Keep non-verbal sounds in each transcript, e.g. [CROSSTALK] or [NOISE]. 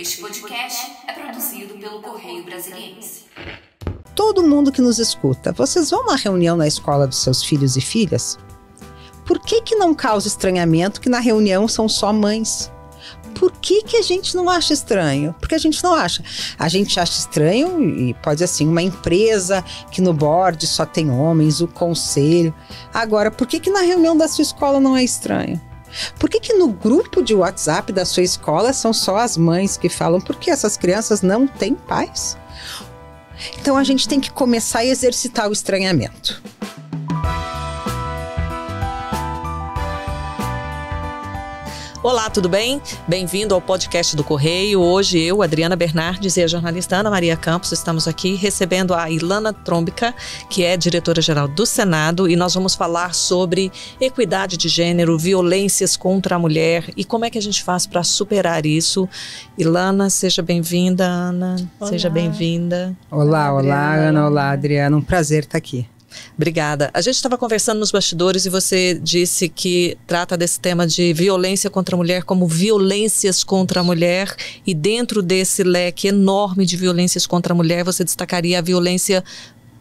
Este podcast é produzido pelo Correio Brasiliense. Todo mundo que nos escuta, vocês vão a uma reunião na escola dos seus filhos e filhas? Por que, que não causa estranhamento que na reunião são só mães? Por que, que a gente não acha estranho? Porque a gente não acha. A gente acha estranho, e pode assim, uma empresa que no board só tem homens, o conselho. Agora, por que, que na reunião da sua escola não é estranho? Por que, que no grupo de WhatsApp da sua escola são só as mães que falam? Porque essas crianças não têm pais. Então a gente tem que começar a exercitar o estranhamento. Olá, tudo bem? Bem-vindo ao podcast do Correio. Hoje eu, Adriana Bernardes e a jornalista Ana Maria Campos estamos aqui recebendo a Ilana Trombica, que é diretora-geral do Senado, e nós vamos falar sobre equidade de gênero, violências contra a mulher e como é que a gente faz para superar isso. Ilana, seja bem-vinda, Ana. Olá. Seja bem-vinda. Olá, olá, Ana, olá, Adriana. Um prazer estar aqui. Obrigada. A gente estava conversando nos bastidores e você disse que trata desse tema de violência contra a mulher como violências contra a mulher e dentro desse leque enorme de violências contra a mulher, você destacaria a violência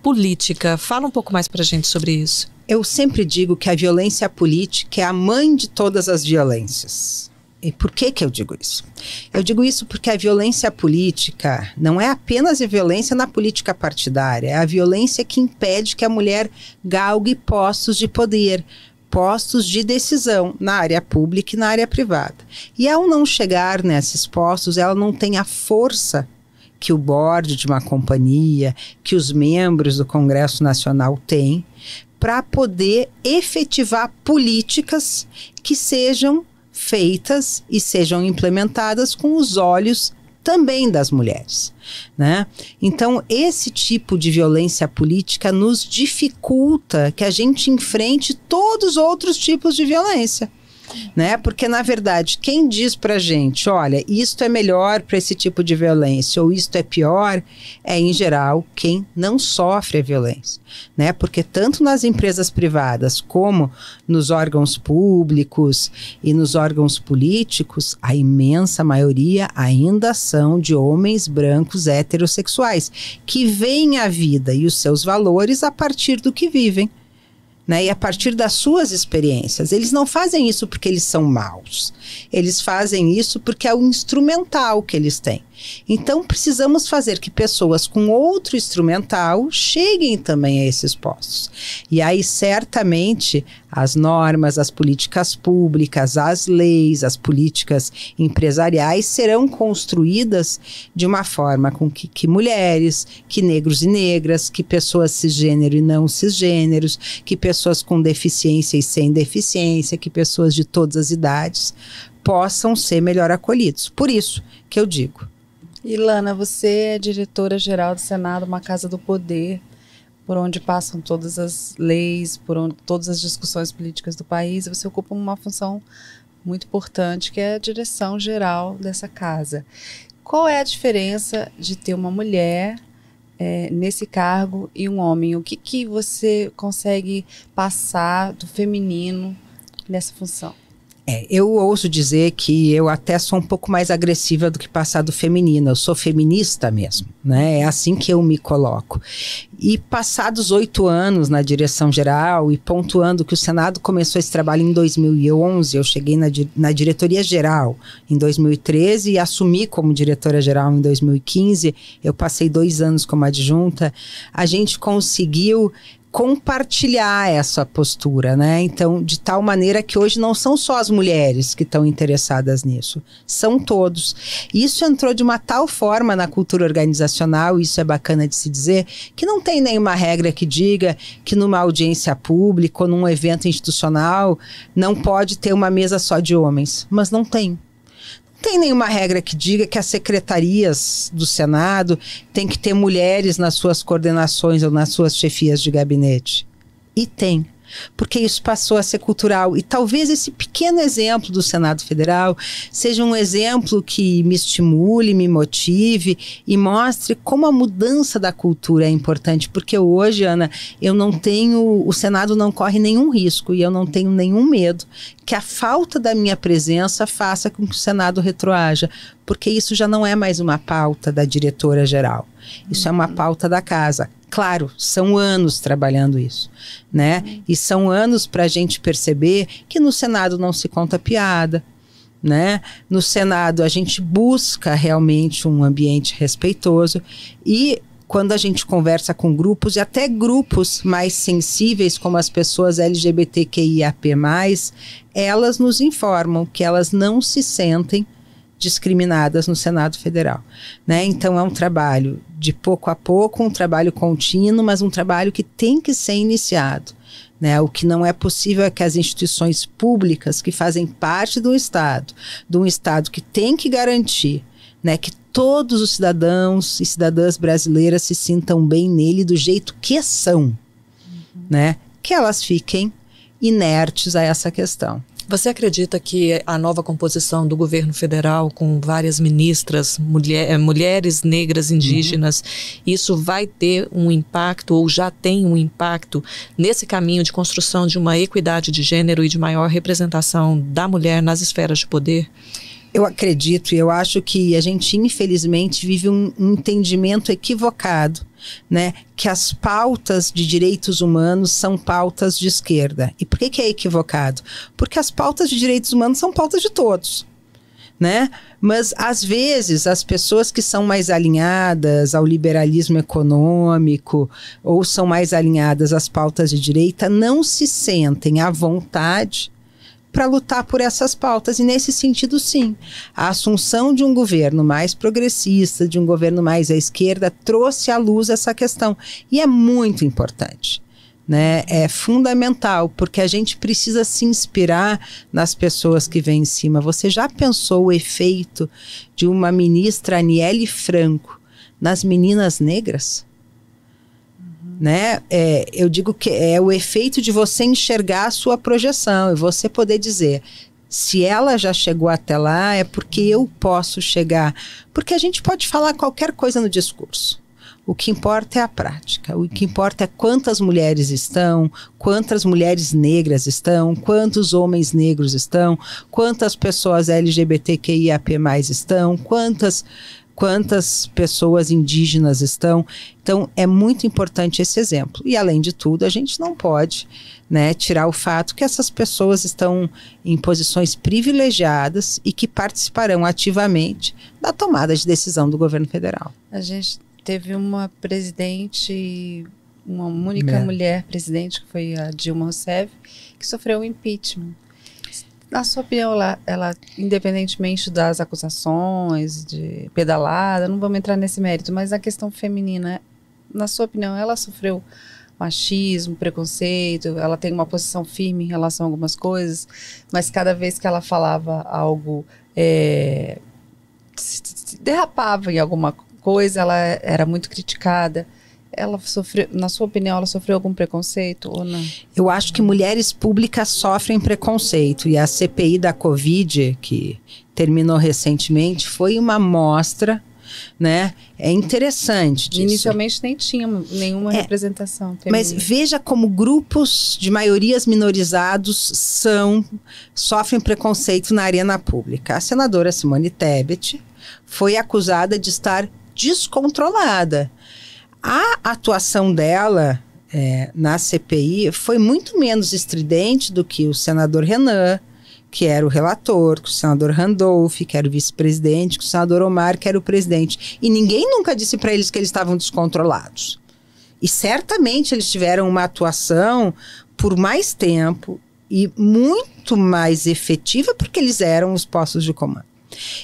política. Fala um pouco mais para a gente sobre isso. Eu sempre digo que a violência política é a mãe de todas as violências. E por que que eu digo isso? Eu digo isso porque a violência política não é apenas a violência na política partidária, é a violência que impede que a mulher galgue postos de poder, postos de decisão na área pública e na área privada. E ao não chegar nesses postos, ela não tem a força que o board de uma companhia, que os membros do Congresso Nacional têm, para poder efetivar políticas que sejam feitas e sejam implementadas com os olhos também das mulheres, né? Então, esse tipo de violência política nos dificulta que a gente enfrente todos os outros tipos de violência né? Porque na verdade, quem diz pra gente, olha, isto é melhor para esse tipo de violência ou isto é pior, é em geral quem não sofre a violência, né? Porque tanto nas empresas privadas como nos órgãos públicos e nos órgãos políticos, a imensa maioria ainda são de homens brancos heterossexuais que veem a vida e os seus valores a partir do que vivem né? E a partir das suas experiências. Eles não fazem isso porque eles são maus. Eles fazem isso porque é o instrumental que eles têm. Então, precisamos fazer que pessoas com outro instrumental cheguem também a esses postos. E aí, certamente, as normas, as políticas públicas, as leis, as políticas empresariais serão construídas de uma forma com que, que mulheres, que negros e negras, que pessoas cisgênero e não cisgêneros, que pessoas com deficiência e sem deficiência, que pessoas de todas as idades possam ser melhor acolhidos. Por isso que eu digo, Ilana, você é diretora-geral do Senado, uma casa do poder, por onde passam todas as leis, por onde todas as discussões políticas do país. Você ocupa uma função muito importante, que é a direção geral dessa casa. Qual é a diferença de ter uma mulher é, nesse cargo e um homem? O que, que você consegue passar do feminino nessa função? É, eu ouso dizer que eu até sou um pouco mais agressiva do que passado feminino. Eu sou feminista mesmo, né? É assim que eu me coloco. E passados oito anos na direção geral e pontuando que o Senado começou esse trabalho em 2011, eu cheguei na, na diretoria geral em 2013 e assumi como diretora geral em 2015. Eu passei dois anos como adjunta. A gente conseguiu compartilhar essa postura, né? Então, de tal maneira que hoje não são só as mulheres que estão interessadas nisso, são todos. Isso entrou de uma tal forma na cultura organizacional, isso é bacana de se dizer, que não tem nenhuma regra que diga que numa audiência pública ou num evento institucional não pode ter uma mesa só de homens, mas não tem tem nenhuma regra que diga que as secretarias do Senado têm que ter mulheres nas suas coordenações ou nas suas chefias de gabinete. E tem porque isso passou a ser cultural. E talvez esse pequeno exemplo do Senado Federal seja um exemplo que me estimule, me motive e mostre como a mudança da cultura é importante, porque hoje, Ana, eu não tenho, o Senado não corre nenhum risco e eu não tenho nenhum medo que a falta da minha presença faça com que o Senado retroaja, porque isso já não é mais uma pauta da diretora geral. Isso é uma pauta da casa. Claro, são anos trabalhando isso, né? E são anos para a gente perceber que no Senado não se conta piada, né? No Senado a gente busca realmente um ambiente respeitoso e quando a gente conversa com grupos e até grupos mais sensíveis, como as pessoas LGBTQIAP+, elas nos informam que elas não se sentem discriminadas no Senado Federal. Né? Então é um trabalho de pouco a pouco, um trabalho contínuo, mas um trabalho que tem que ser iniciado. Né? O que não é possível é que as instituições públicas que fazem parte do Estado, de um Estado que tem que garantir né, que todos os cidadãos e cidadãs brasileiras se sintam bem nele do jeito que são, uhum. né, que elas fiquem inertes a essa questão. Você acredita que a nova composição do governo federal, com várias ministras, mulher, eh, mulheres negras, uhum. indígenas, uhum. isso vai ter um impacto ou já tem um impacto nesse caminho de construção de uma equidade de gênero e de maior representação da mulher nas esferas de poder? Eu acredito e eu acho que a gente, infelizmente, vive um, entendimento equivocado né, que as pautas de direitos humanos são pautas de esquerda. E por que, que é equivocado? Porque as pautas de direitos humanos são pautas de todos. Né? Mas às vezes as pessoas que são mais alinhadas ao liberalismo econômico ou são mais alinhadas às pautas de direita não se sentem à vontade para lutar por essas pautas. E nesse sentido, sim, a assunção de um governo mais progressista, de um governo mais à esquerda, trouxe à luz essa questão. E é muito importante. Né, é fundamental, porque a gente precisa se inspirar nas pessoas que vêm em cima. Você já pensou o efeito de uma ministra Aniele Franco nas meninas negras? né? É, eu digo que é o efeito de você enxergar a sua projeção e você poder dizer se ela já chegou até lá, é porque eu posso chegar. Porque a gente pode falar qualquer coisa no discurso. O que importa é a prática. O que uhum. importa é quantas mulheres estão, quantas mulheres negras estão, quantos homens negros estão, quantas pessoas LGBTQIAP+, estão, quantas quantas pessoas indígenas estão. Então, é muito importante esse exemplo. E, além de tudo, a gente não pode né, tirar o fato que essas pessoas estão em posições privilegiadas e que participarão ativamente da tomada de decisão do governo federal. A gente teve uma presidente, uma única é. mulher presidente, que foi a Dilma Rousseff, que sofreu um impeachment. Na sua opinião, ela, ela, independentemente das acusações de pedalada, não vamos entrar nesse mérito, mas a questão feminina, na sua opinião, ela sofreu machismo, preconceito, ela tem uma posição firme em relação a algumas coisas, mas cada vez que ela falava algo, é, derrapava em alguma coisa, ela era muito criticada ela sofreu, na sua opinião, ela sofreu algum preconceito ou não? Eu acho que mulheres públicas sofrem preconceito e a CPI da Covid, que terminou recentemente, foi uma amostra né? É interessante disso. Inicialmente nem tinha nenhuma é, representação. Mas veja como grupos de maiorias minorizados são sofrem preconceito na arena pública. A senadora Simone Tebet foi acusada de estar descontrolada a atuação dela é, na CPI foi muito menos estridente do que o senador Renan, que era o relator, que o senador Randolph, que era o vice-presidente, que o senador Omar, que era o presidente. E ninguém nunca disse para eles que eles estavam descontrolados. E certamente eles tiveram uma atuação por mais tempo e muito mais efetiva porque eles eram os postos de comando.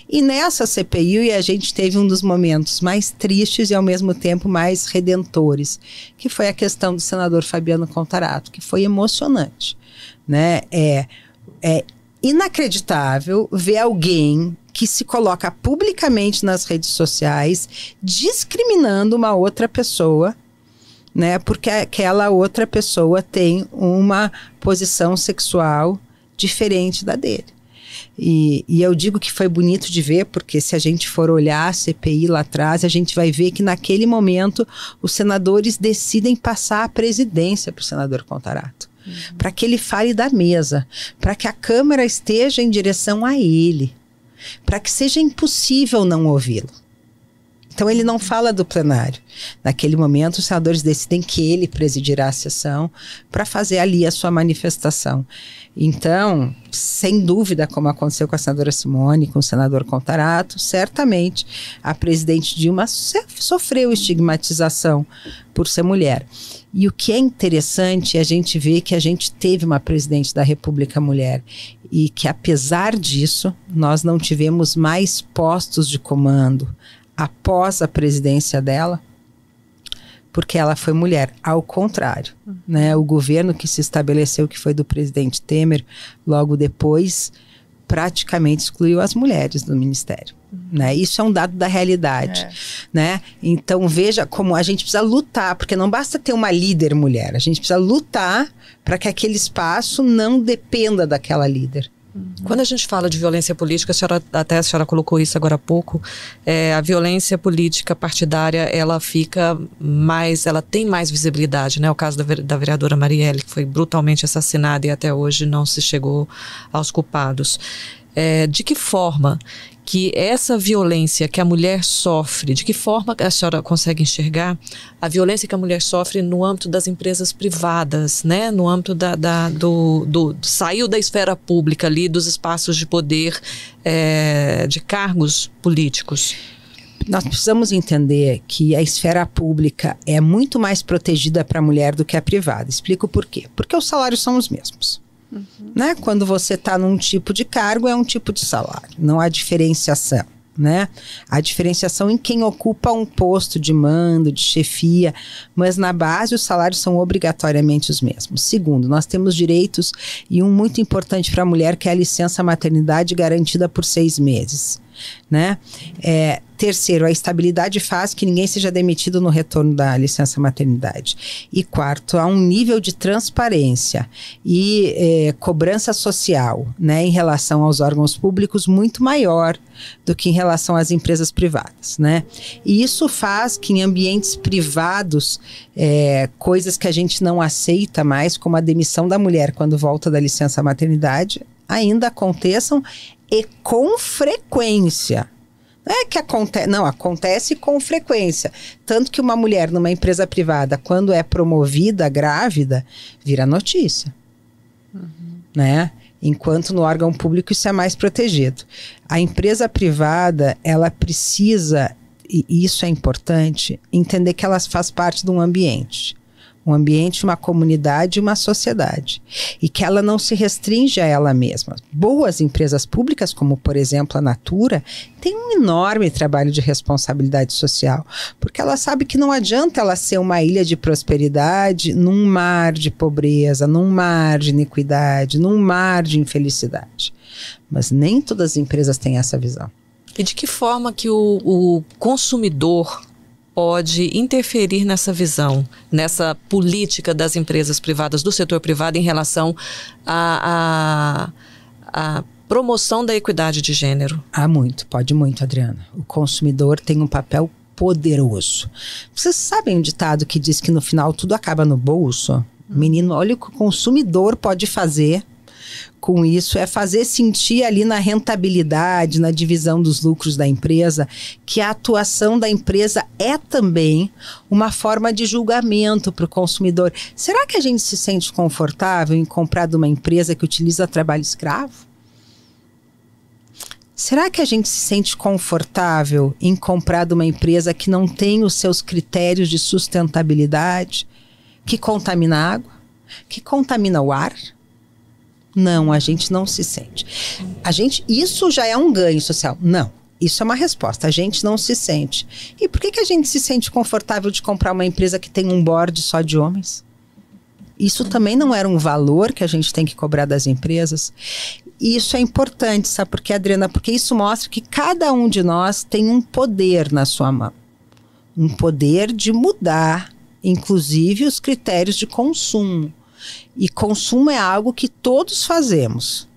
E nessa CPI a gente teve um dos momentos mais tristes e ao mesmo tempo mais redentores, que foi a questão do senador Fabiano Contarato, que foi emocionante, né? É, é inacreditável ver alguém que se coloca publicamente nas redes sociais discriminando uma outra pessoa né? Porque aquela outra pessoa tem uma posição sexual diferente da dele. E, e, eu digo que foi bonito de ver, porque se a gente for olhar a CPI lá atrás, a gente vai ver que naquele momento os senadores decidem passar a presidência para o senador Contarato. Uhum. Para que ele fale da mesa, para que a Câmara esteja em direção a ele, para que seja impossível não ouvi-lo. Então ele não fala do plenário. Naquele momento, os senadores decidem que ele presidirá a sessão para fazer ali a sua manifestação. Então, sem dúvida, como aconteceu com a senadora Simone, com o senador Contarato, certamente a presidente Dilma sofreu estigmatização por ser mulher. E o que é interessante é a gente ver que a gente teve uma presidente da República mulher e que, apesar disso, nós não tivemos mais postos de comando após a presidência dela, porque ela foi mulher. Ao contrário, né? O governo que se estabeleceu, que foi do presidente Temer, logo depois, praticamente excluiu as mulheres do ministério. Né? Isso é um dado da realidade. É. Né? Então veja como a gente precisa lutar, porque não basta ter uma líder mulher, a gente precisa lutar para que aquele espaço não dependa daquela líder. Uhum. Quando a gente fala de violência política, a senhora, até a senhora colocou isso agora há pouco, é, a violência política partidária, ela fica mais, ela tem mais visibilidade, né? O caso da, da vereadora Marielle, que foi brutalmente assassinada e até hoje não se chegou aos culpados. É, de que forma que essa violência que a mulher sofre, de que forma a senhora consegue enxergar a violência que a mulher sofre no âmbito das empresas privadas, né? no âmbito da, da do, do, saiu da esfera pública ali, dos espaços de poder, é, de cargos políticos? nós precisamos entender que a esfera pública é muito mais protegida para a mulher do que a privada. Explico por quê. Porque os salários são os mesmos. Uhum. Né? Quando você está num tipo de cargo, é um tipo de salário. Não há diferenciação. Né? A diferenciação em quem ocupa um posto de mando, de chefia, mas na base os salários são obrigatoriamente os mesmos. Segundo, nós temos direitos e um muito importante para a mulher que é a licença maternidade garantida por seis meses né? É, terceiro, a estabilidade faz que ninguém seja demitido no retorno da licença maternidade. E quarto, há um nível de transparência e é, cobrança social, né, em relação aos órgãos públicos muito maior do que em relação às empresas privadas, né? E isso faz que em ambientes privados é, coisas que a gente não aceita mais, como a demissão da mulher quando volta da licença maternidade, ainda aconteçam e com frequência. Não é que acontece, não, acontece com frequência. Tanto que uma mulher numa empresa privada, quando é promovida grávida, vira notícia. Uhum. Né? Enquanto no órgão público isso é mais protegido. A empresa privada, ela precisa, e isso é importante, entender que ela faz parte de um ambiente um ambiente, uma comunidade, uma sociedade. E que ela não se restringe a ela mesma. Boas empresas públicas, como por exemplo a Natura, têm um enorme trabalho de responsabilidade social, porque ela sabe que não adianta ela ser uma ilha de prosperidade num mar de pobreza, num mar de iniquidade, num mar de infelicidade. Mas nem todas as empresas têm essa visão. E de que forma que o, o consumidor pode interferir nessa visão, nessa política das empresas privadas, do setor privado em relação à a, a, a, promoção da equidade de gênero? Há muito, pode muito, Adriana. O consumidor tem um papel poderoso. Vocês sabem um ditado que diz que no final tudo acaba no bolso? Hum. Menino, olha o que o consumidor pode fazer com isso é fazer sentir ali na rentabilidade, na divisão dos lucros da empresa, que a atuação da empresa é também uma forma de julgamento para o consumidor. Será que a gente se sente confortável em comprar de uma empresa que utiliza trabalho escravo? Será que a gente se sente confortável em comprar de uma empresa que não tem os seus critérios de sustentabilidade, que contamina a água, que contamina o ar? Não, a gente não se sente. A gente, isso já é um ganho social. Não. Isso é uma resposta. A gente não se sente. E por que, que a gente se sente confortável de comprar uma empresa que tem um board só de homens? Isso também não era um valor que a gente tem que cobrar das empresas. E isso é importante, sabe por quê, Adriana? Porque isso mostra que cada um de nós tem um poder na sua mão um poder de mudar, inclusive, os critérios de consumo. E consumo é algo que todos fazemos,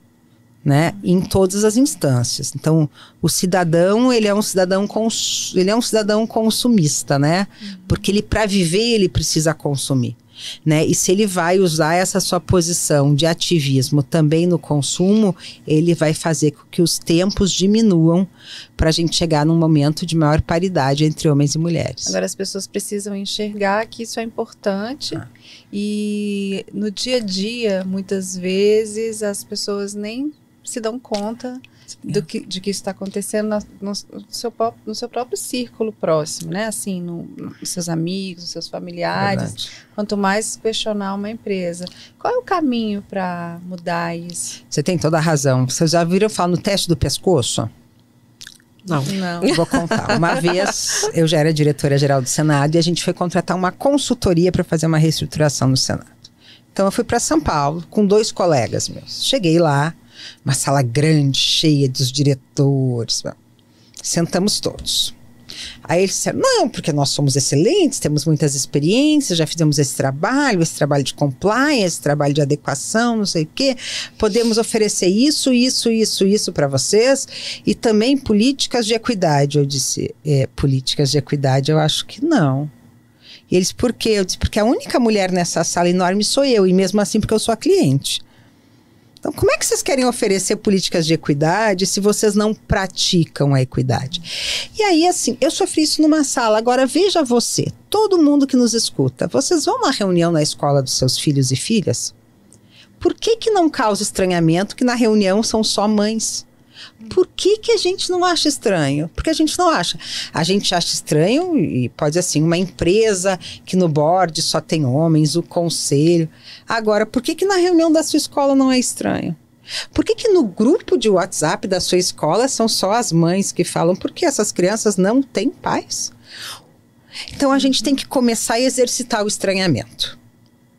né? Em todas as instâncias. Então, o cidadão, ele é um cidadão cons... ele é um cidadão consumista, né? Uhum. Porque ele para viver, ele precisa consumir. Né? E se ele vai usar essa sua posição de ativismo também no consumo, ele vai fazer com que os tempos diminuam para a gente chegar num momento de maior paridade entre homens e mulheres. Agora as pessoas precisam enxergar que isso é importante. Ah. E no dia a dia, muitas vezes, as pessoas nem se dão conta do que, de que isso está acontecendo no, no, seu, no seu próprio círculo próximo, né? Assim, no, nos seus amigos, nos seus familiares. Verdade. Quanto mais questionar uma empresa. Qual é o caminho para mudar isso? Você tem toda a razão. Vocês já viram falar no teste do pescoço? Não. Não. Vou contar. Uma [LAUGHS] vez eu já era diretora-geral do Senado e a gente foi contratar uma consultoria para fazer uma reestruturação no Senado. Então eu fui para São Paulo com dois colegas meus. Cheguei lá, uma sala grande, cheia dos diretores. Sentamos todos. Aí eles disseram: não, porque nós somos excelentes, temos muitas experiências, já fizemos esse trabalho, esse trabalho de compliance, trabalho de adequação, não sei o quê. Podemos oferecer isso, isso, isso, isso para vocês. E também políticas de equidade. Eu disse: é, políticas de equidade, eu acho que não. E eles, por quê? Eu disse, porque a única mulher nessa sala enorme sou eu, e mesmo assim porque eu sou a cliente. Então, como é que vocês querem oferecer políticas de equidade se vocês não praticam a equidade? E aí, assim, eu sofri isso numa sala. Agora, veja você, todo mundo que nos escuta, vocês vão uma reunião na escola dos seus filhos e filhas? Por que, que não causa estranhamento que na reunião são só mães? Por que, que a gente não acha estranho? Porque a gente não acha. A gente acha estranho, e pode assim, uma empresa que no board só tem homens, o conselho. Agora, por que, que na reunião da sua escola não é estranho? Por que, que no grupo de WhatsApp da sua escola são só as mães que falam? Porque essas crianças não têm pais. Então a gente tem que começar a exercitar o estranhamento.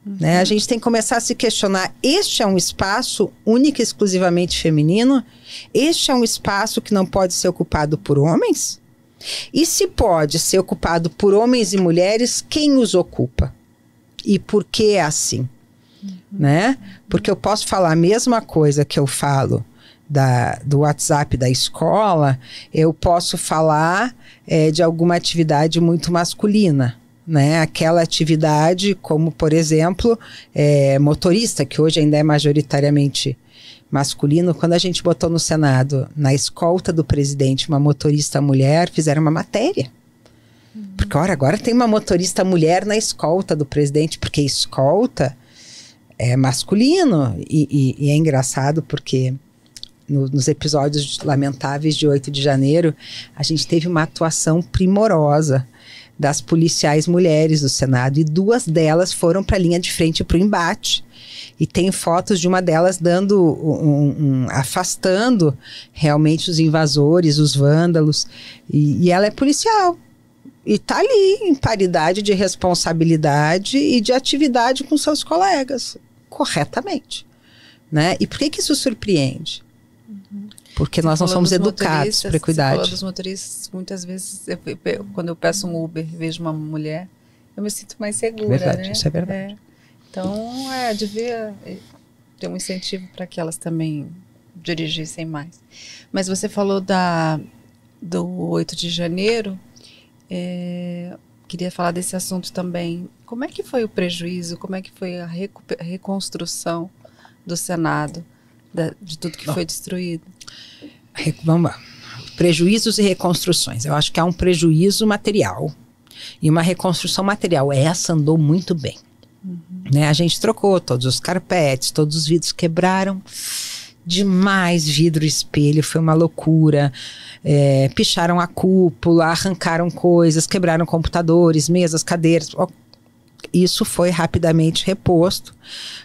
Uhum. Né? A gente tem que começar a se questionar: este é um espaço único e exclusivamente feminino? Este é um espaço que não pode ser ocupado por homens? E se pode ser ocupado por homens e mulheres, quem os ocupa? E por que é assim? Uhum. Né? Porque eu posso falar a mesma coisa que eu falo da, do WhatsApp da escola, eu posso falar é, de alguma atividade muito masculina né, aquela atividade, como por exemplo, é, motorista, que hoje ainda é majoritariamente masculino, quando a gente botou no Senado, na escolta do presidente, uma motorista mulher, fizeram uma matéria. Uhum. Porque, ora, agora tem uma motorista mulher na escolta do presidente, porque escolta é masculino. E, e, e é engraçado porque no, nos episódios lamentáveis de 8 de janeiro, a gente teve uma atuação primorosa das policiais mulheres do Senado e duas delas foram para a linha de frente para o embate. E tem fotos de uma delas dando um, um, afastando realmente os invasores, os vândalos. E, e ela é policial. E está ali em paridade de responsabilidade e de atividade com seus colegas, corretamente. Né? E por que, que isso surpreende? Uhum. Porque nós não somos educados para cuidar. falou dos motoristas, muitas vezes, eu, quando eu peço um Uber vejo uma mulher, eu me sinto mais segura. Né? Verdade, né? isso é verdade. É. Então, é, devia é, ter um incentivo para que elas também dirigissem mais. Mas você falou da, do 8 de janeiro, é, queria falar desse assunto também. Como é que foi o prejuízo? Como é que foi a reconstrução do Senado? da, de tudo que foi destruído? Vamos lá. Prejuízos e reconstruções. Eu acho que há um prejuízo material e uma reconstrução material. Essa andou muito bem. Uhum. Né? A gente trocou todos os carpetes, todos os vidros quebraram demais vidro e espelho, foi uma loucura. É, picharam a cúpula, arrancaram coisas, quebraram computadores, mesas, cadeiras, isso foi rapidamente reposto.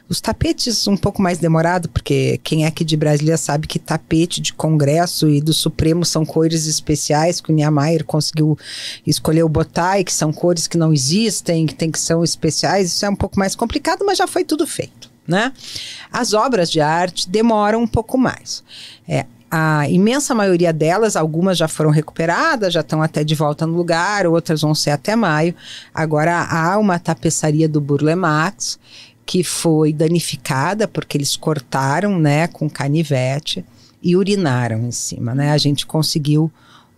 Os tapetes um pouco mais demorado, porque quem é aqui de Brasília sabe que tapete de Congresso e do Supremo são cores especiais que o Niemeyer conseguiu escolher botar e que são cores que não existem, que tem que são especiais. Isso é um pouco mais complicado, mas já foi tudo feito. Né? As obras de arte demoram um pouco mais. É, a imensa maioria delas, algumas já foram recuperadas, já estão até de volta no lugar, outras vão ser até maio. Agora há uma tapeçaria do Burle Marx que foi danificada porque eles cortaram, né, com canivete e urinaram em cima, né? A gente conseguiu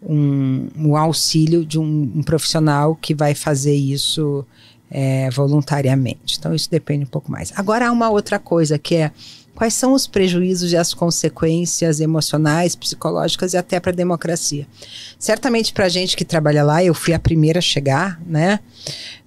um, um auxílio de um, um, profissional que vai fazer isso é, voluntariamente. Então isso depende um pouco mais. Agora há uma outra coisa que é quais são os prejuízos e as consequências emocionais, psicológicas e até para a democracia. Certamente para a gente que trabalha lá, eu fui a primeira a chegar, né,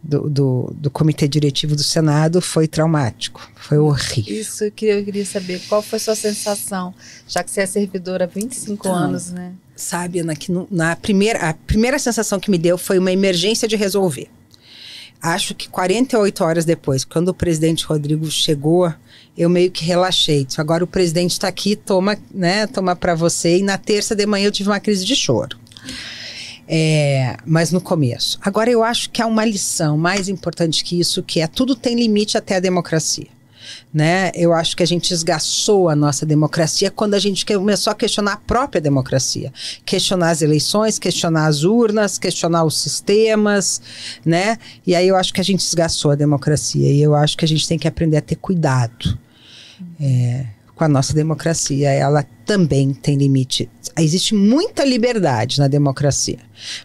do, do, do, comitê diretivo do Senado, foi traumático, foi horrível. Isso que eu queria saber, qual foi sua sensação, já que você é servidora há 25 então, anos, né? Sabe, Ana, que no, na primeira, a primeira sensação que me deu foi uma emergência de resolver acho que 48 horas depois, quando o presidente Rodrigo chegou, eu meio que relaxei. Disse, Agora o presidente está aqui, toma, né, toma para você. E na terça de manhã eu tive uma crise de choro. É, mas no começo. Agora eu acho que há uma lição mais importante que isso, que é tudo tem limite até a democracia né? Eu acho que a gente esgaçou a nossa democracia quando a gente começou a questionar a própria democracia, questionar as eleições, questionar as urnas, questionar os sistemas, né? E aí eu acho que a gente esgaçou a democracia e eu acho que a gente tem que aprender a ter cuidado é, com a nossa democracia. Ela também tem limite. Existe muita liberdade na democracia,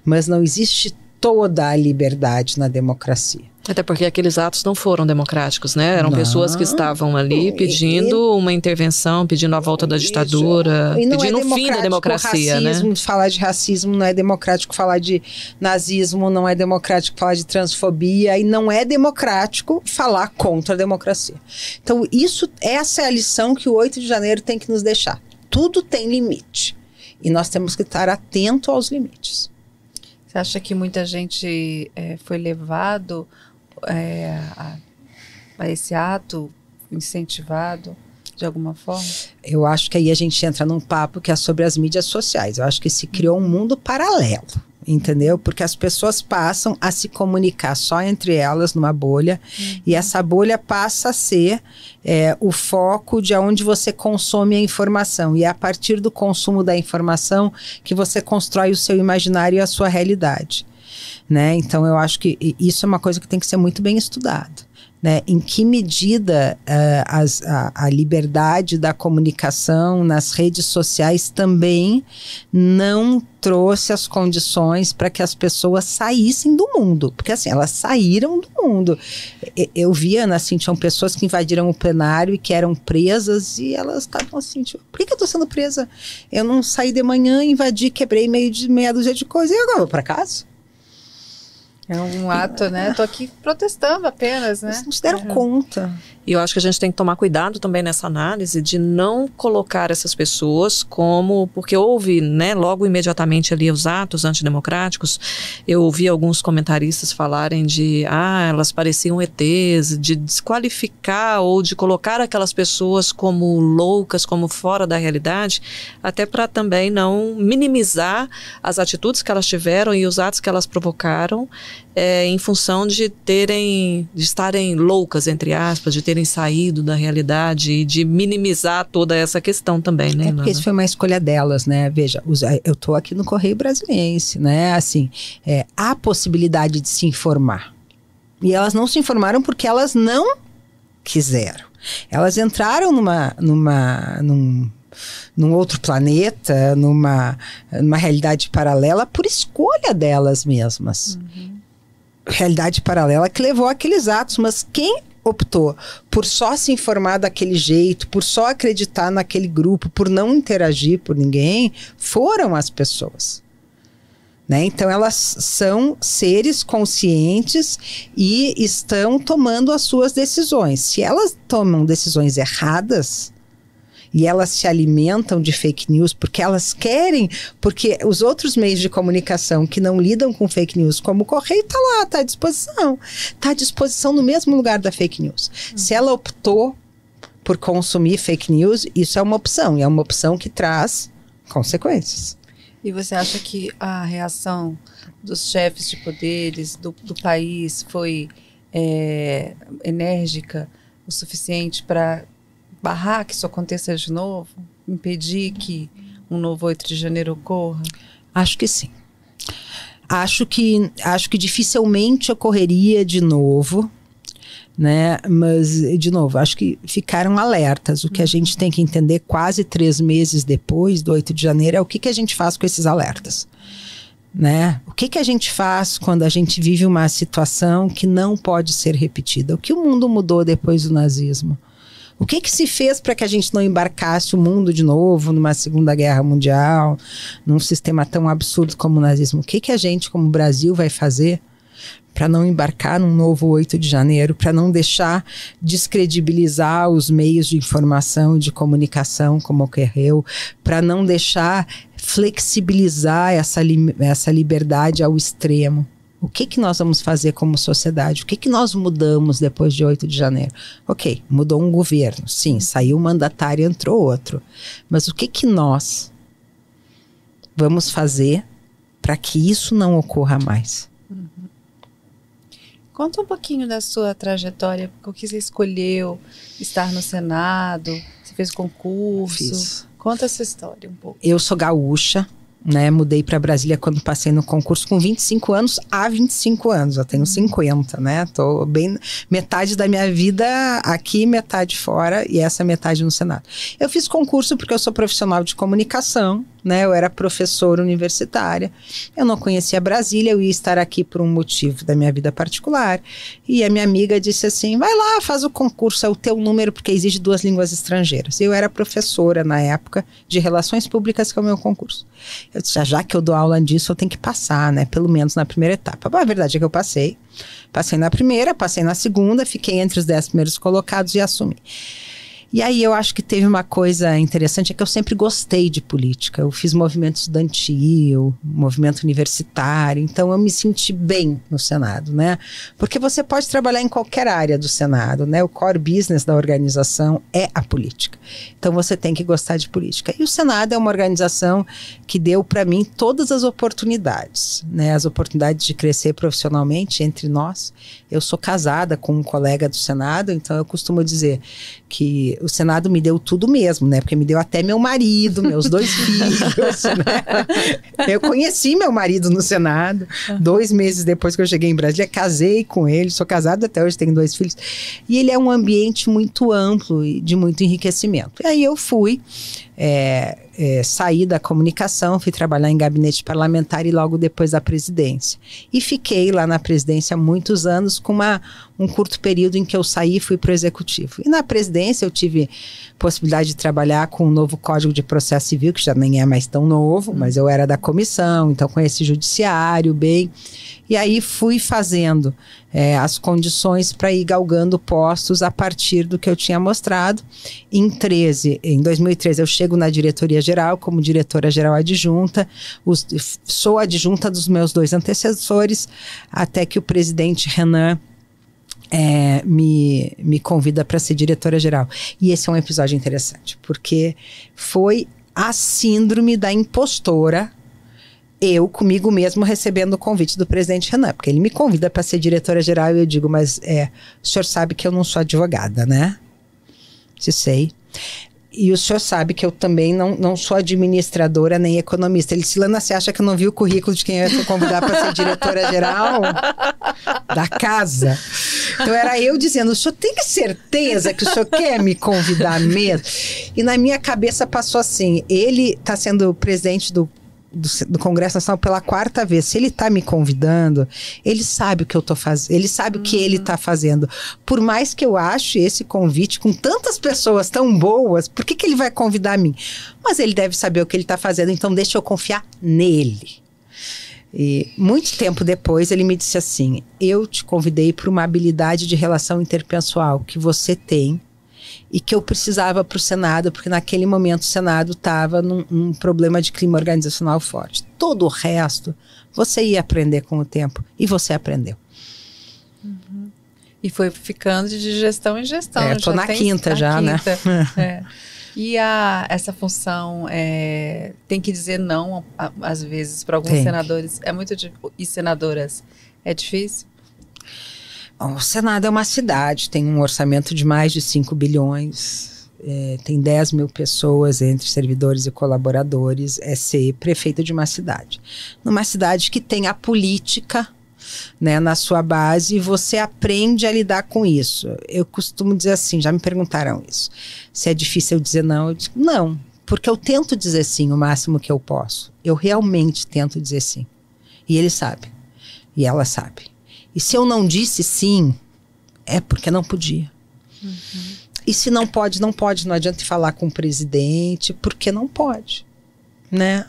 mas não existe toda a liberdade na democracia. Até porque aqueles atos não foram democráticos, né? Eram não. pessoas que estavam ali pedindo e, uma intervenção, pedindo a volta da ditadura, é pedindo é o fim da democracia, né? racismo, né? Falar de racismo não é democrático, falar de nazismo não é democrático, falar de transfobia e não é democrático falar contra a democracia. Então, isso essa é a lição que o 8 de janeiro tem que nos deixar. Tudo tem limite e nós temos que estar atento aos limites. Você acha que muita gente é, foi levado é, a, a esse ato incentivado? de alguma forma? Eu acho que aí a gente entra num papo que é sobre as mídias sociais. Eu acho que se criou um mundo paralelo, entendeu? Porque as pessoas passam a se comunicar só entre elas numa bolha uhum. e essa bolha passa a ser é, o foco de onde você consome a informação e é a partir do consumo da informação que você constrói o seu imaginário e a sua realidade né? Então eu acho que isso é uma coisa que tem que ser muito bem estudado. Né? Em que medida uh, as, a, a, liberdade da comunicação nas redes sociais também não trouxe as condições para que as pessoas saíssem do mundo, porque assim elas saíram do mundo. Eu via, né, assim, tinham pessoas que invadiram o plenário e que eram presas e elas estavam assim, tipo, por que, eu estou sendo presa? Eu não saí de manhã, invadi, quebrei meio de meia dúzia de coisa e agora vou para casa? É um ato, né? Estou aqui protestando apenas, né? Eles não se deram é. conta. E eu acho que a gente tem que tomar cuidado também nessa análise de não colocar essas pessoas como. Porque houve, né, logo imediatamente ali os atos antidemocráticos, eu ouvi alguns comentaristas falarem de. Ah, elas pareciam ETs, de desqualificar ou de colocar aquelas pessoas como loucas, como fora da realidade, até para também não minimizar as atitudes que elas tiveram e os atos que elas provocaram é, em função de terem, de estarem loucas, entre aspas, de terem saído da realidade e de minimizar toda essa questão também, né? É porque isso foi uma escolha delas, né? Veja, eh, eu estou aqui no Correio Brasiliense, né? Assim, é, há possibilidade de se informar. E elas não se informaram porque elas não quiseram. Elas entraram numa, numa, num, num outro planeta, numa, numa realidade paralela, por escolha delas mesmas. Uhum realidade paralela que levou àqueles atos, mas quem optou por só se informar daquele jeito, por só acreditar naquele grupo, por não interagir por ninguém, foram as pessoas. Né? Então, elas são seres conscientes e estão tomando as suas decisões. Se elas tomam decisões erradas, e elas se alimentam de fake news porque elas querem, porque os outros meios de comunicação que não lidam com fake news, como o correio, tá lá, tá à disposição. Tá à disposição no mesmo lugar da fake news. Hum. Se ela optou por consumir fake news, isso é uma opção, e é uma opção que traz consequências. E você acha que a reação dos chefes de poderes do, do país foi é, enérgica o suficiente para barrar que isso aconteça de novo? Impedir que um novo 8 de janeiro ocorra? Acho que sim. Acho que, acho que dificilmente ocorreria de novo, né? Mas, de novo, acho que ficaram alertas. O que a gente tem que entender quase três meses depois do 8 de janeiro é o que, que a gente faz com esses alertas. Né? O que, que a gente faz quando a gente vive uma situação que não pode ser repetida? O que o mundo mudou depois do nazismo? O que que se fez para que a gente não embarcasse o mundo de novo numa Segunda Guerra Mundial, num sistema tão absurdo como o nazismo? O que que a gente, como Brasil, vai fazer? para não embarcar num novo 8 de janeiro, para não deixar descredibilizar os meios de informação, de comunicação, como ocorreu, para não deixar flexibilizar essa, essa liberdade ao extremo. O que, que nós vamos fazer como sociedade? O que, que nós mudamos depois de 8 de janeiro? Ok, mudou um governo, sim, saiu um mandatário, e entrou outro. Mas o que, que nós vamos fazer para que isso não ocorra mais? Uhum. Conta um pouquinho da sua trajetória, o que você escolheu estar no Senado, você fez concurso. Fiz. Conta essa história um pouco. Eu sou gaúcha, né? Mudei para Brasília quando passei no concurso com 25 anos há 25 anos, eu tenho 50, hum. né? Tô bem metade da minha vida aqui, metade fora e essa metade no Senado. Eu fiz concurso porque eu sou profissional de comunicação, né? Eu era professora universitária. Eu não conhecia Brasília, eu ia estar aqui por um motivo da minha vida particular. E a minha amiga disse assim: vai lá, faz o concurso, é o teu número, porque exige duas línguas estrangeiras. Eu era professora na época de Relações Públicas, que é o meu concurso. Eu disse: já que eu dou aula disso, eu tenho que passar, né? Pelo menos na primeira etapa. Bom, a verdade é que eu passei. Passei na primeira, passei na segunda, fiquei entre os dez primeiros colocados e assumi. E aí eu acho que teve uma coisa interessante, é que eu sempre gostei de política. Eu fiz movimento estudantil, movimento universitário, então eu me senti bem no Senado, né? Porque você pode trabalhar em qualquer área do Senado, né? O core business da organização é a política. Então você tem que gostar de política. E o Senado é uma organização que deu para mim todas as oportunidades, né? As oportunidades de crescer profissionalmente entre nós, eu sou casada com um colega do Senado, então eu costumo dizer que o Senado me deu tudo mesmo, né? Porque me deu até meu marido, meus dois [LAUGHS] filhos, né? Eu conheci meu marido no Senado, dois meses depois que eu cheguei em Brasília, casei com ele, sou casada até hoje, tenho dois filhos. E ele é um ambiente muito amplo e de muito enriquecimento. E aí eu fui. É, é, saí da comunicação, fui trabalhar em gabinete parlamentar e logo depois da presidência. E fiquei lá na presidência muitos anos, com uma, um curto período em que eu saí e fui para o executivo. E na presidência eu tive possibilidade de trabalhar com o um novo Código de Processo Civil, que já nem é mais tão novo, hum. mas eu era da comissão, então conheci judiciário bem. E aí fui fazendo é, as condições para ir galgando postos a partir do que eu tinha mostrado. Em 13, em 2013, eu chego na diretoria geral como diretora geral adjunta, os, sou adjunta dos meus dois antecessores, até que o presidente Renan é, me, me convida para ser diretora geral. E esse é um episódio interessante, porque foi a síndrome da impostora eu comigo mesmo recebendo o convite do presidente Renan, porque ele me convida para ser diretora geral e eu digo, mas é, o senhor sabe que eu não sou advogada, né? Se sei. E o senhor sabe que eu também não, não sou administradora nem economista. Ele disse, Lana, você acha que eu não vi o currículo de quem eu ia convidar para ser diretora geral [LAUGHS] da casa? Então era eu dizendo, o senhor tem certeza que o senhor quer me convidar mesmo? E na minha cabeça passou assim, ele está sendo presidente do do, do, Congresso Nacional pela quarta vez. Se ele está me convidando, ele sabe o que eu estou fazendo, ele sabe uhum. o que ele está fazendo. Por mais que eu ache esse convite com tantas pessoas tão boas, por que, que ele vai convidar a mim? Mas ele deve saber o que ele está fazendo, então deixa eu confiar nele. E muito tempo depois ele me disse assim: Eu te convidei para uma habilidade de relação interpessoal que você tem e que eu precisava para o Senado, porque naquele momento o Senado estava num, problema de clima organizacional forte. Todo o resto você ia aprender com o tempo e você aprendeu. Uhum. E foi ficando de gestão em gestão. É, estou na quinta já, né? quinta. né? [LAUGHS] É. E a, essa função é, tem que dizer não, às vezes, para alguns tem. senadores é muito e senadoras. É difícil? o Senado é uma cidade, tem um orçamento de mais de 5 bilhões, é, tem 10 mil pessoas entre servidores e colaboradores, é ser prefeito de uma cidade. Numa cidade que tem a política né, na sua base e você aprende a lidar com isso. Eu costumo dizer assim, já me perguntaram isso. Se é difícil eu dizer não, eu digo não, porque eu tento dizer sim o máximo que eu posso. Eu realmente tento dizer sim. E ele sabe. E ela sabe. E se eu não disse sim, é porque não podia. Uhum. E se não pode, não pode. Não adianta falar com o presidente, porque não pode. Né?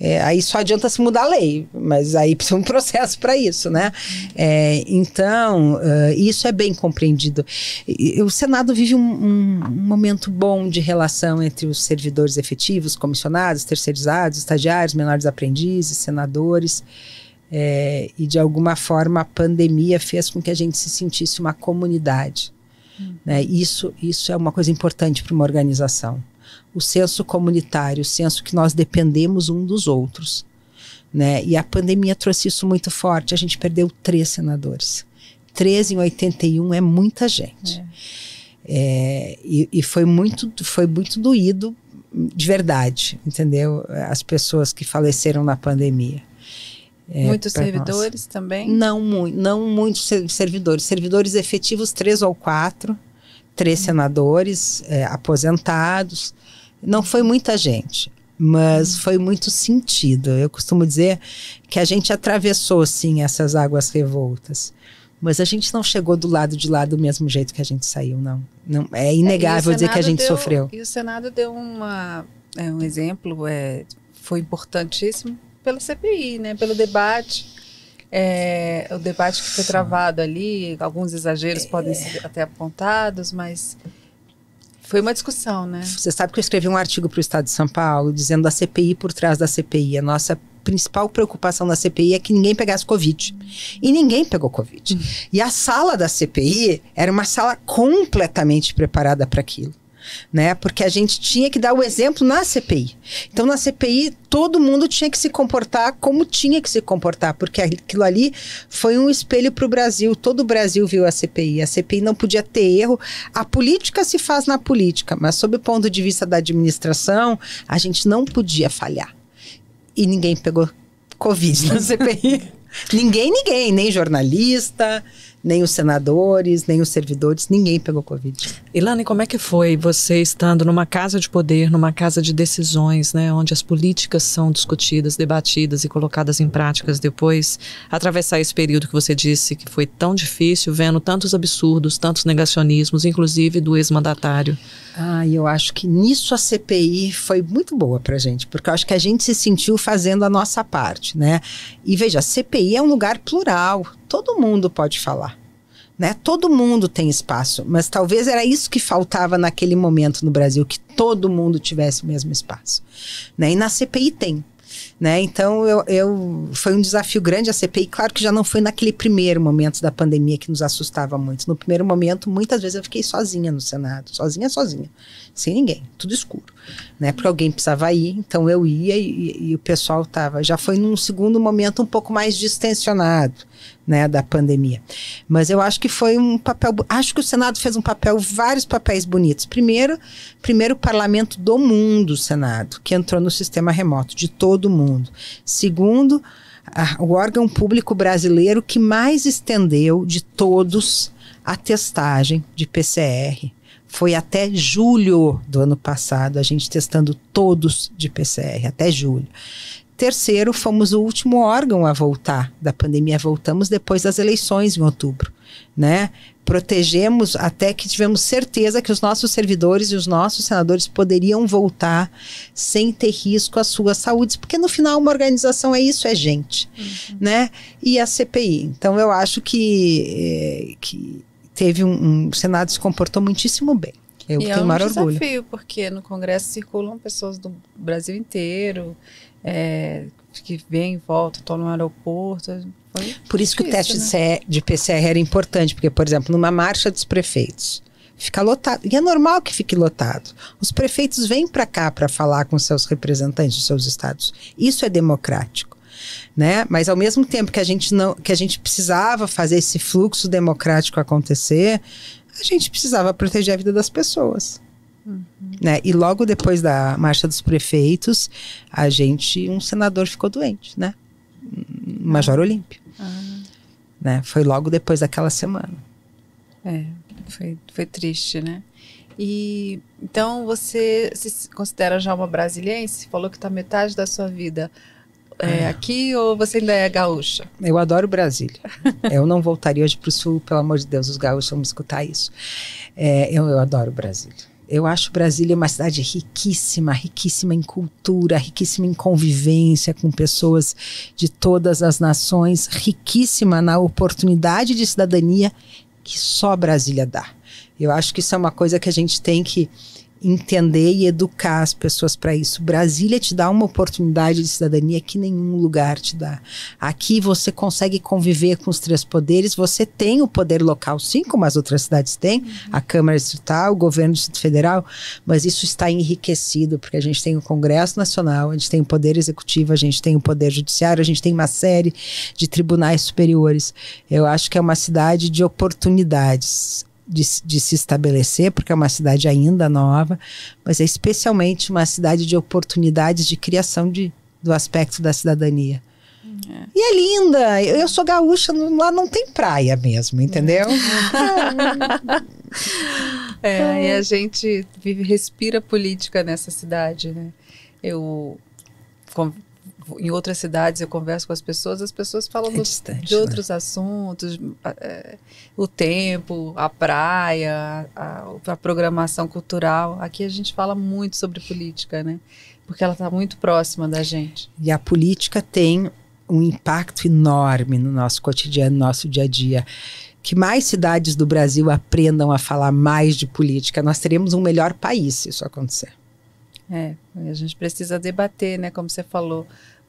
É, aí só adianta se mudar a lei, mas aí [LAUGHS] precisa um processo para isso, né? É, então, uh, isso é bem compreendido. E, o Senado vive um, um, um, momento bom de relação entre os servidores efetivos, comissionados, terceirizados, estagiários, menores aprendizes, senadores. É, e de alguma forma a pandemia fez com que a gente se sentisse uma comunidade. Hum. Né? Isso, isso é uma coisa importante para uma organização. O senso comunitário, o senso que nós dependemos um dos outros. Né? E a pandemia trouxe isso muito forte. A gente perdeu três senadores. Três em 81 é muita gente. É. É, e, e foi, muito, foi muito doído de verdade, entendeu? As pessoas que faleceram na pandemia. É, muitos servidores nós. também? Não, muito não muitos servidores. Servidores efetivos, três ou quatro, três uhum. senadores é, aposentados. Não foi muita gente, mas uhum. foi muito sentido. Eu costumo dizer que a gente atravessou, sim, essas águas revoltas. Mas a gente não chegou do lado de lá do mesmo jeito que a gente saiu, não. não é, é inegável é, dizer que a gente deu, sofreu. E o Senado deu uma, é, um exemplo, é, foi importantíssimo pela CPI, né? Pelo debate. É, o debate que foi travado ali, alguns exageros é. podem ser até apontados, mas foi uma discussão, né? Você sabe que eu escrevi um artigo para o Estado de São Paulo dizendo a CPI por trás da CPI. A nossa principal preocupação da CPI é que ninguém pegasse Covid. E ninguém pegou Covid. Uhum. E a sala da CPI era uma sala completamente preparada para aquilo né? Porque a gente tinha que dar o exemplo na CPI. Então, na CPI, todo mundo tinha que se comportar como tinha que se comportar, porque aquilo ali foi um espelho para o Brasil. Todo o Brasil viu a CPI. A CPI não podia ter erro. A política se faz na política, mas sob o ponto de vista da administração, a gente não podia falhar. E ninguém pegou Covid na CPI. [LAUGHS] ninguém, ninguém, nem jornalista, nem os senadores, nem os servidores, ninguém pegou Covid. Ilane, como é que foi você estando numa casa de poder, numa casa de decisões, né, onde as políticas são discutidas, debatidas e colocadas em práticas depois, atravessar esse período que você disse que foi tão difícil, vendo tantos absurdos, tantos negacionismos, inclusive do ex-mandatário? Ah, eu acho que nisso a CPI foi muito boa pra gente, porque eu acho que a gente se sentiu fazendo a nossa parte, né? E veja, a CPI é um lugar plural, todo mundo pode falar. Né? Todo mundo tem espaço, mas talvez era isso que faltava naquele momento no Brasil, que todo mundo tivesse o mesmo espaço. Né? E na CPI tem. Né? Então, eu, eu, foi um desafio grande a CPI. Claro que já não foi naquele primeiro momento da pandemia que nos assustava muito. No primeiro momento, muitas vezes eu fiquei sozinha no Senado, sozinha, sozinha, sem ninguém, tudo escuro, né? Porque alguém precisava ir, então eu ia e, e o pessoal estava. Já foi num segundo momento um pouco mais distensionado, né, da pandemia. Mas eu acho que foi um papel, acho que o Senado fez um papel, vários papéis bonitos. Primeiro, primeiro parlamento do mundo, o Senado, que entrou no sistema remoto de todo mundo. Segundo, a, o órgão público brasileiro que mais estendeu de todos a testagem de PCR. Foi até julho do ano passado, a gente testando todos de PCR, até julho. Terceiro, fomos o último órgão a voltar da pandemia. Voltamos depois das eleições em outubro, né? Protegemos até que tivemos certeza que os nossos servidores e os nossos senadores poderiam voltar sem ter risco à sua saúde, porque no final uma organização é isso, é gente, uhum. né? E a CPI. Então eu acho que, eh, que teve um, um o Senado se comportou muitíssimo bem. Eu e tenho é um maior desafio, orgulho. porque no Congresso circulam pessoas do Brasil inteiro é, que vem, volta, estou no aeroporto. Por isso difícil, que o teste né? de PCR era importante, porque, por exemplo, numa marcha dos prefeitos, fica lotado. E é normal que fique lotado. Os prefeitos vêm para cá para falar com seus representantes dos seus estados. Isso é democrático. Né? Mas ao mesmo tempo que a gente não que a gente precisava fazer esse fluxo democrático acontecer, a gente precisava proteger a vida das pessoas. Uhum. Né? E logo depois da marcha dos prefeitos, a gente, um senador ficou doente, né? Major Olímpio. Ah. Né? Foi logo depois daquela semana. É, foi, foi triste, né? E então você se considera já uma brasiliense? Falou que está metade da sua vida é, ah. aqui ou você ainda é gaúcha? Eu adoro Brasília. [LAUGHS] eu não voltaria hoje para o sul, pelo amor de Deus, os gaúchos vão me escutar isso. É, eu, eu adoro Brasília. Eu acho Brasília uma cidade riquíssima, riquíssima em cultura, riquíssima em convivência com pessoas de todas as nações, riquíssima na oportunidade de cidadania que só Brasília dá. Eu acho que isso é uma coisa que a gente tem que entender e educar as pessoas para isso. Brasília te dá uma oportunidade de cidadania que nenhum lugar te dá. Aqui você consegue conviver com os três poderes, você tem o poder local, sim, como as outras cidades têm, uhum. a Câmara Distrital, o governo federal, mas isso está enriquecido, porque a gente tem o Congresso Nacional, a gente tem o Poder Executivo, a gente tem o Poder Judiciário, a gente tem uma série de tribunais superiores. Eu acho que é uma cidade de oportunidades de, de, se estabelecer, porque é uma cidade ainda nova, mas é especialmente uma cidade de oportunidades de criação de, do aspecto da cidadania. É. E é linda. Eu, sou gaúcha, lá não tem praia mesmo, entendeu? É. é, e a gente vive, respira política nessa cidade, né? Eu em outras cidades eu converso com as pessoas, as pessoas falam é distante, de né? outros assuntos, é, o tempo, a praia, a, a, programação cultural. Aqui a gente fala muito sobre política, né? Porque ela está muito próxima da gente. E a política tem um impacto enorme no nosso cotidiano, no nosso dia a dia. Que mais cidades do Brasil aprendam a falar mais de política, nós teremos um melhor país se isso acontecer. É, a gente precisa debater, né? Como você falou,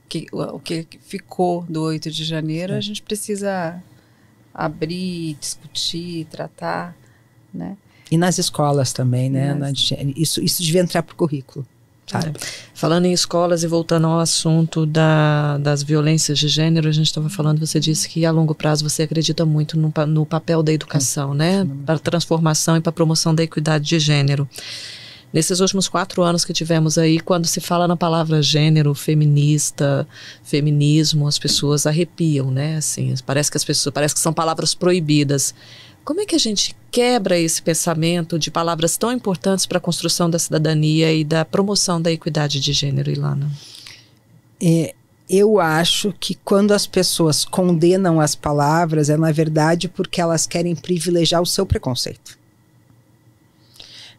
que, o que ficou do 8 de janeiro, Sim. a gente precisa abrir, discutir, tratar, né? E nas escolas também, né? Nas... Isso, isso devia entrar para o currículo. Sabe? É. Falando em escolas e voltando ao assunto da, das violências de gênero, a gente estava falando, você disse que a longo prazo você acredita muito no, no papel da educação, é. né? Para transformação e para promoção da equidade de gênero nesses últimos quatro anos que tivemos aí, quando se fala na palavra gênero, feminista, feminismo, as pessoas arrepiam, né? Assim, parece que as pessoas, parece que são palavras proibidas. Como é que a gente quebra esse pensamento de palavras tão importantes para a construção da cidadania e da promoção da equidade de gênero, Ilana? É, eu acho que quando as pessoas condenam as palavras, é na verdade porque elas querem privilegiar o seu preconceito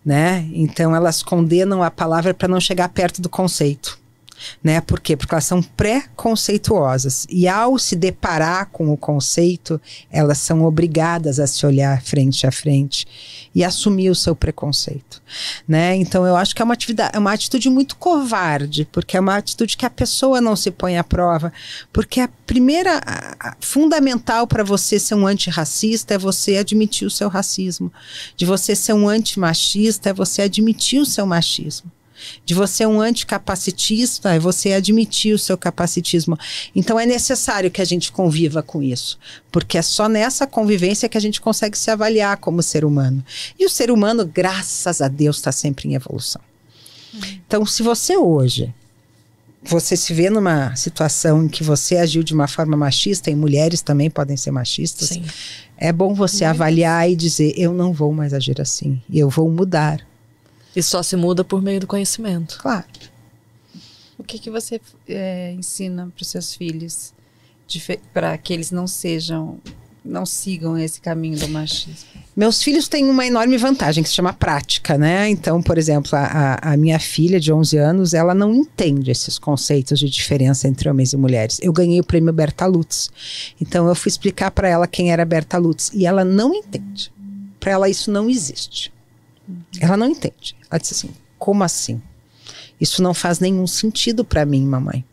né? Então elas condenam a palavra para não chegar perto do conceito né? Por quê? Porque elas são pré-conceituosas. E ao se deparar com o conceito, elas são obrigadas a se olhar frente a frente e assumir o seu preconceito, né? Então eu acho que é uma atividade, é uma atitude muito covarde, porque é uma atitude que a pessoa não se põe à prova, porque a primeira a, a fundamental para você ser um antirracista é você admitir o seu racismo. De você ser um antimachista é você admitir o seu machismo de você é um anticapacitista é você admitir o seu capacitismo. Então é necessário que a gente conviva com isso, porque é só nessa convivência que a gente consegue se avaliar como ser humano. E o ser humano, graças a Deus, está sempre em evolução. Então, se você hoje você se vê numa situação em que você agiu de uma forma machista, e mulheres também podem ser machistas, Sim. é bom você avaliar e dizer: eu não vou mais agir assim, eu vou mudar e só se muda por meio do conhecimento. Claro. O que, que você é, ensina para os seus filhos para que eles não sejam, não sigam esse caminho do machismo? Meus filhos têm uma enorme vantagem que se chama prática, né? Então, por exemplo, a, a minha filha de 11 anos, ela não entende esses conceitos de diferença entre homens e mulheres. Eu ganhei o prêmio Berta Lutz. Então, eu fui explicar para ela quem era Berta Lutz e ela não entende. Para ela, isso não existe. Ela não entende. Ela disse assim: como assim? Isso não faz nenhum sentido para mim, mamãe.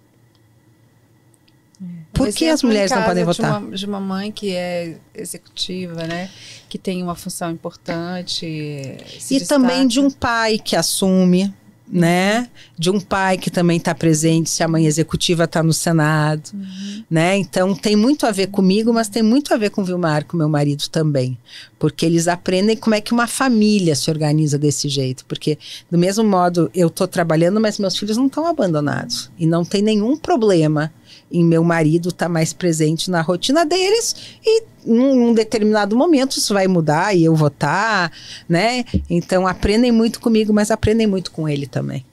É. Por que as mulheres não podem votar? De uma, de uma mãe que é executiva, né? Que tem uma função importante. E destaca. também de um pai que assume né? De um pai que também está presente, se a mãe executiva está no Senado, uhum. né? Então tem muito a ver comigo, mas tem muito a ver com o Vilmar, com meu marido também, porque eles aprendem como é que uma família se organiza desse jeito, porque do mesmo modo eu estou trabalhando, mas meus filhos não estão abandonados e não tem nenhum problema em meu marido estar tá mais presente na rotina deles e num, determinado momento isso vai mudar e eu vou estar, tá, né? Então aprendem muito comigo, mas aprendem muito com ele também.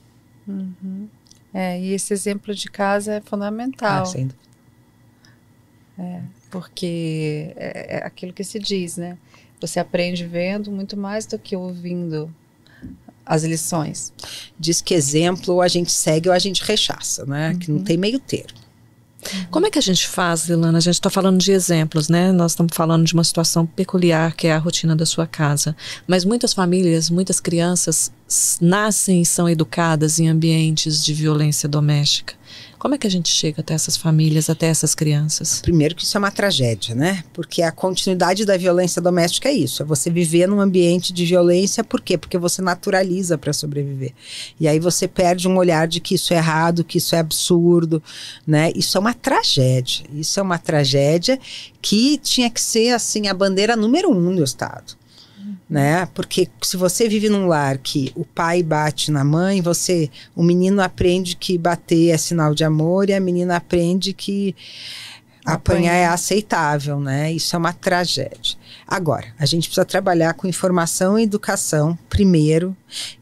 Uhum. É, e esse exemplo de casa é fundamental. Ah, sem dúvida. É, porque é, é aquilo que se diz, né? Você aprende vendo muito mais do que ouvindo as lições. Diz que exemplo ou a gente segue ou a gente rechaça, né? Uhum. Que não uhum. tem meio termo. Como é que a gente faz, Ilana? A gente está falando de exemplos, né? Nós estamos falando de uma situação peculiar que é a rotina da sua casa. Mas muitas famílias, muitas crianças nascem e são educadas em ambientes de violência doméstica. Como é que a gente chega até essas famílias, até essas crianças? Primeiro que isso é uma tragédia, né? Porque a continuidade da violência doméstica é isso, é você viver num ambiente de violência, por quê? Porque você naturaliza para sobreviver. E aí você perde um olhar de que isso é errado, que isso é absurdo, né? Isso é uma tragédia. Isso é uma tragédia que tinha que ser assim a bandeira número um do Estado né? Porque se você vive num lar que o pai bate na mãe, você, o menino aprende que bater é sinal de amor e a menina aprende que apanhar é aceitável, né? Isso é uma tragédia. Agora, a gente precisa trabalhar com informação e educação primeiro,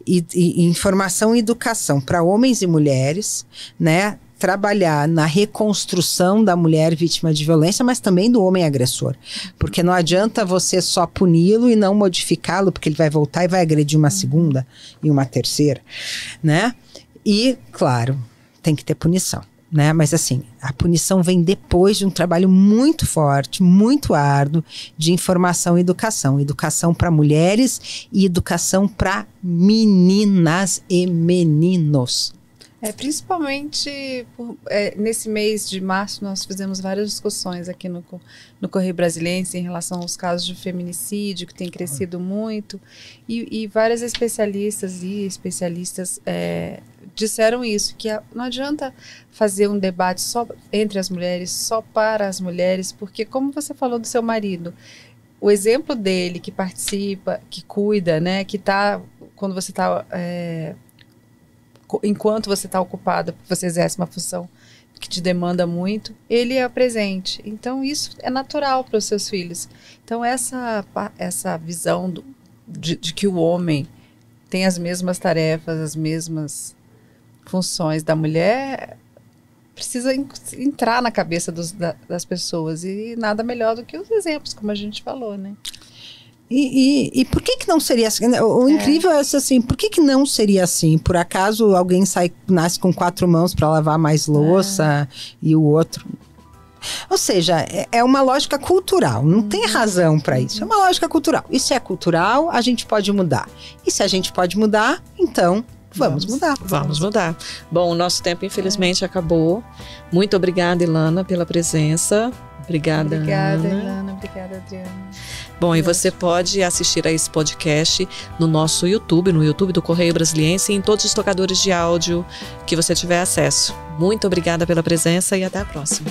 e, e informação e educação para homens e mulheres, né? trabalhar na reconstrução da mulher vítima de violência, mas também do homem agressor. Porque não adianta você só puni-lo e não modificá-lo, porque ele vai voltar e vai agredir uma segunda e uma terceira, né? E, claro, tem que ter punição. Né? Mas assim, a punição vem depois de um trabalho muito forte, muito árduo de informação e educação, educação para mulheres e educação para meninas e meninos, é, principalmente por, é, nesse mês de março, nós fizemos várias discussões aqui no, no Correio Brasilense em relação aos casos de feminicídio, que tem crescido muito, e, e várias especialistas e especialistas é, disseram isso, que não adianta fazer um debate só entre as mulheres, só para as mulheres, porque como você falou do seu marido, o exemplo dele que participa, que cuida, né, que está quando você está é, enquanto você está ocupado, porque você exerce uma função que te demanda muito, ele é presente. Então isso é natural para os seus filhos. Então essa essa visão do, de, de, que o homem tem as mesmas tarefas, as mesmas funções da mulher precisa entrar na cabeça dos, da, das pessoas e nada melhor do que os exemplos, como a gente falou, né? E, e, e, por que que não seria assim? Né, o é. incrível é, é assim, por que que não seria assim? Por acaso alguém sai, nasce com quatro mãos para lavar mais ah. louça e o outro... Ou seja, é, é uma lógica cultural, não tem uhum. razão para uhum. isso. É uma lógica cultural. E se é cultural, a gente pode mudar. E se a gente pode mudar, então Vamos, vamos mudar. Vamos mudar. Bom, o nosso tempo infelizmente é. acabou. Muito obrigada, Ilana, pela presença. Obrigada. Obrigada, Ana. Ilana. Obrigada, Adriana. Bom, e você pode assistir a esse podcast no nosso YouTube, no YouTube do Correio Brasiliense e em todos os tocadores de áudio que você tiver acesso. Muito obrigada pela presença e até a próxima.